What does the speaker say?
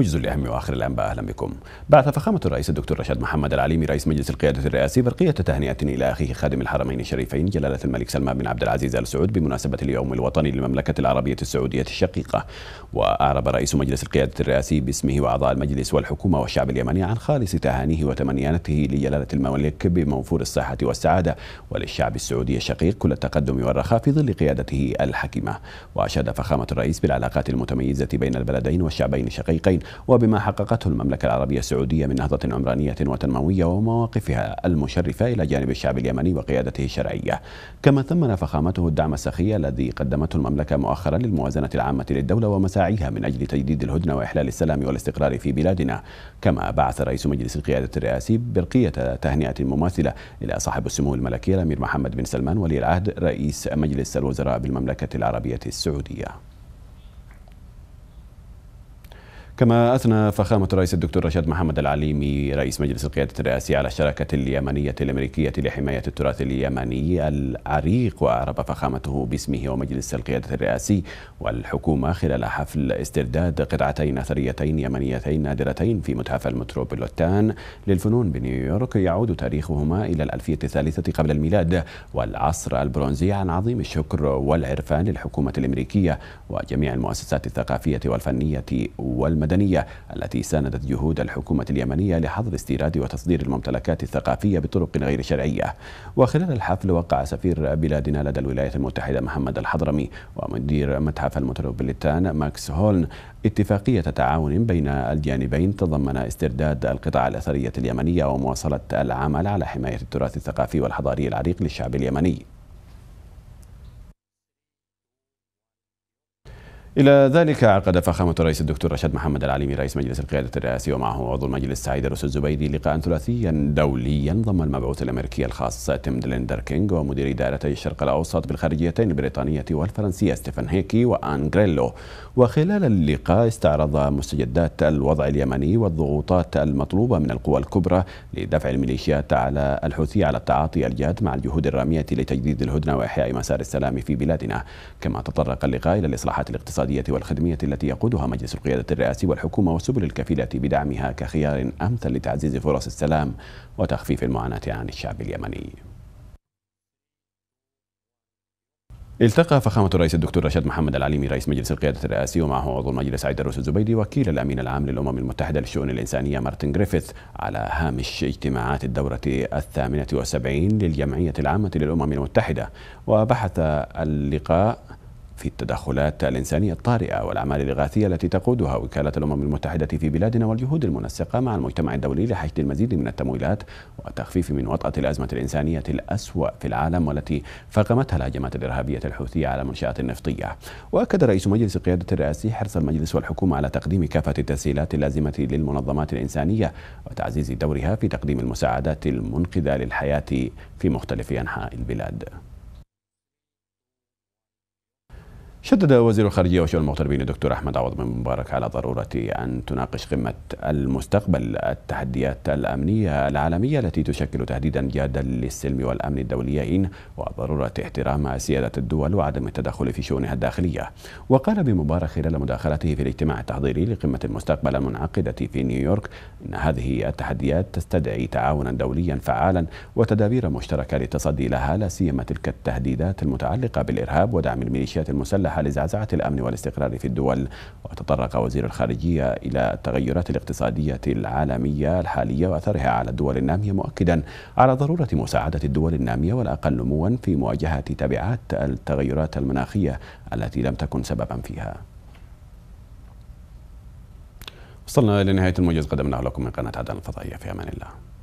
موجز الأهم وآخر الأنباء أهلا بكم بعث فخامة الرئيس الدكتور رشاد محمد العليمي رئيس مجلس القيادة الرئاسي برقية تهنئة إلى أخيه خادم الحرمين الشريفين جلالة الملك سلمان بن عبد العزيز آل سعود بمناسبة اليوم الوطني للمملكة العربية السعودية الشقيقة وأعرب رئيس مجلس القيادة الرئاسي باسمه وأعضاء المجلس والحكومة والشعب اليمني عن خالص تهانيه وتمنياته لجلالة الملك بموفور الصحة والسعادة وللشعب السعودي الشقيق كل التقدم والرخاء في ظل قيادته الحكيمة وأشاد فخامة الرئيس بالعلاقات المتميزة بين البلدين والشعبين الشقيقين وبما حققته المملكة العربية السعودية من نهضة عمرانية وتنموية ومواقفها المشرفة إلى جانب الشعب اليمني وقيادته الشرعية كما ثمن فخامته الدعم السخي الذي قدمته المملكة مؤخرا للموازنة العامة للدولة ومساعيها من أجل تجديد الهدنة وإحلال السلام والاستقرار في بلادنا كما بعث رئيس مجلس القيادة الرئاسي برقية تهنئة مماثلة إلى صاحب السمو الملكي الأمير محمد بن سلمان ولي العهد رئيس مجلس الوزراء بالمملكة العربية السعودية كما أثنى فخامة الرئيس الدكتور رشاد محمد العليمي رئيس مجلس القيادة الرئاسي على الشراكة اليمنية الأمريكية لحماية التراث اليمني العريق وأعرب فخامته باسمه ومجلس القيادة الرئاسي والحكومة خلال حفل استرداد قطعتين أثريتين يمنيتين نادرتين في متحف المتروبوليتان للفنون بنيويورك يعود تاريخهما إلى الألفية الثالثة قبل الميلاد والعصر البرونزي عن عظيم الشكر والعرفان للحكومة الأمريكية وجميع المؤسسات الثقافية والفنية والمدنية المدنية التي ساندت جهود الحكومة اليمنية لحظر استيراد وتصدير الممتلكات الثقافية بطرق غير شرعية وخلال الحفل وقع سفير بلادنا لدى الولايات المتحدة محمد الحضرمي ومدير متحف المتروبوليتان ماكس هولن اتفاقية تعاون بين الجانبين تضمن استرداد القطع الأثرية اليمنية ومواصلة العمل على حماية التراث الثقافي والحضاري العريق للشعب اليمني إلى ذلك عقد فخامة الرئيس الدكتور رشاد محمد العليمي رئيس مجلس القيادة الرئاسي ومعه عضو المجلس سعيد الرسول الزبيدي لقاء ثلاثيا دوليا ضم المبعوث الأمريكي الخاص تيم دلندر كينغ ومديري دائرتي الشرق الأوسط بالخارجيتين البريطانية والفرنسية ستيفن هيكي وآن غريلو وخلال اللقاء استعرض مستجدات الوضع اليمني والضغوطات المطلوبة من القوى الكبرى لدفع الميليشيات على الحوثي على التعاطي الجاد مع الجهود الرامية لتجديد الهدنة وإحياء مسار السلام في بلادنا كما تطرق اللقاء إلى الإصلاحات الاقتصادية الاقتصادية والخدمية التي يقودها مجلس القيادة الرئاسي والحكومة والسبل الكفيلة بدعمها كخيار أمثل لتعزيز فرص السلام وتخفيف المعاناة عن الشعب اليمني التقى فخامة الرئيس الدكتور رشاد محمد العليمي رئيس مجلس القيادة الرئاسي ومعه عضو المجلس عيدروس الزبيدي وكيل الأمين العام للأمم المتحدة للشؤون الإنسانية مارتن جريفيث على هامش اجتماعات الدورة الثامنة والسبعين للجمعية العامة للأمم المتحدة وبحث اللقاء في التدخلات الإنسانية الطارئة والأعمال الإغاثية التي تقودها وكالة الأمم المتحدة في بلادنا والجهود المنسقة مع المجتمع الدولي لحشد المزيد من التمويلات والتخفيف من وطأة الأزمة الإنسانية الأسوأ في العالم والتي فاقمتها الهجمات الإرهابية الحوثية على المنشآت النفطية وأكد رئيس مجلس القيادة الرئاسي حرص المجلس والحكومة على تقديم كافة التسهيلات اللازمة للمنظمات الإنسانية وتعزيز دورها في تقديم المساعدات المنقذة للحياة في مختلف أنحاء البلاد شدد وزير الخارجية والشؤون المغتربين الدكتور أحمد عوض بن مبارك على ضرورة أن تناقش قمة المستقبل التحديات الأمنية العالمية التي تشكل تهديدا جادا للسلم والأمن الدوليين وضرورة احترام سيادة الدول وعدم التدخل في شؤونها الداخلية وقال بن مبارك خلال مداخلته في الاجتماع التحضيري لقمة المستقبل المنعقدة في نيويورك أن هذه التحديات تستدعي تعاونا دوليا فعالا وتدابير مشتركة للتصدي لها لا سيما تلك التهديدات المتعلقة بالإرهاب ودعم الميليشيات المسلحة حال لزعزعة الأمن والاستقرار في الدول وتطرق وزير الخارجية إلى التغيرات الاقتصادية العالمية الحالية وأثرها على الدول النامية مؤكدا على ضرورة مساعدة الدول النامية والأقل نموا في مواجهة تبعات التغيرات المناخية التي لم تكن سببا فيها وصلنا إلى نهاية الموجز قدمناه لكم من قناة عدن الفضائية في أمان الله